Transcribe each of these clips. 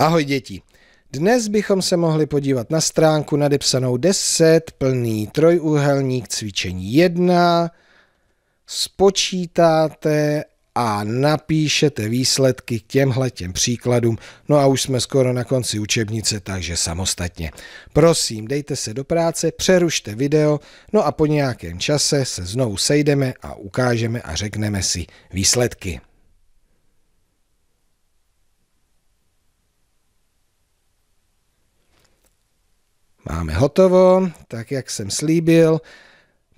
Ahoj děti! Dnes bychom se mohli podívat na stránku nadepsanou 10, plný trojúhelník, cvičení 1. Spočítáte a napíšete výsledky k těmhle těm příkladům. No a už jsme skoro na konci učebnice, takže samostatně. Prosím, dejte se do práce, přerušte video, no a po nějakém čase se znovu sejdeme a ukážeme a řekneme si výsledky. máme hotovo, tak jak jsem slíbil.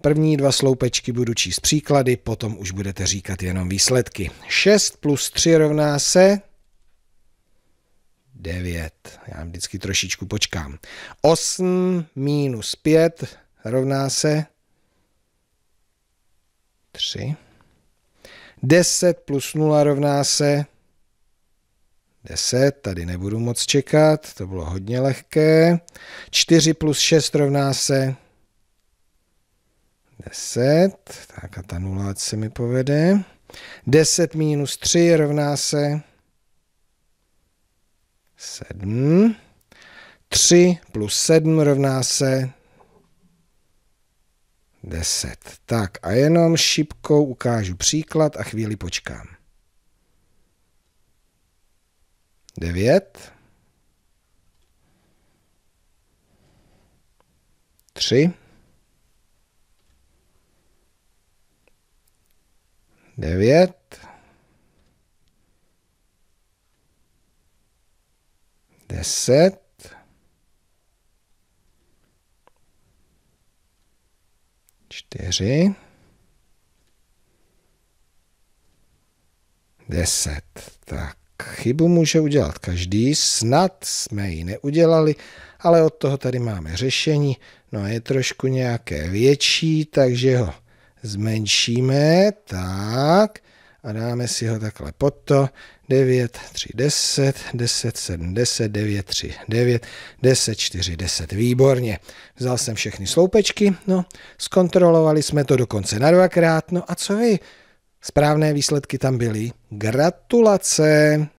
První dva sloupečky budu číst příklady, potom už budete říkat jenom výsledky. 6 plus 3 rovná se 9. Já vždycky trošičku počkám. 8 minus 5 rovná se 3. 10 plus 0 rovná se 10, tady nebudu moc čekat, to bylo hodně lehké. 4 plus 6 rovná se 10, tak a ta 0 se mi povede. 10 minus 3 rovná se 7. 3 plus 7 rovná se 10. Tak a jenom šipkou ukážu příklad a chvíli počkám. devět, tři, devět, deset, čtyři, deset. Tak. Chybu může udělat každý, snad jsme ji neudělali, ale od toho tady máme řešení, no a je trošku nějaké větší, takže ho zmenšíme, tak, a dáme si ho takhle pod to, 9, 3, 10, 10, 7, 10, 9, 3, 9, 10, 4, 10, výborně. Vzal jsem všechny sloupečky, no, zkontrolovali jsme to dokonce na dvakrát, no a co vy? Správné výsledky tam byly. Gratulace!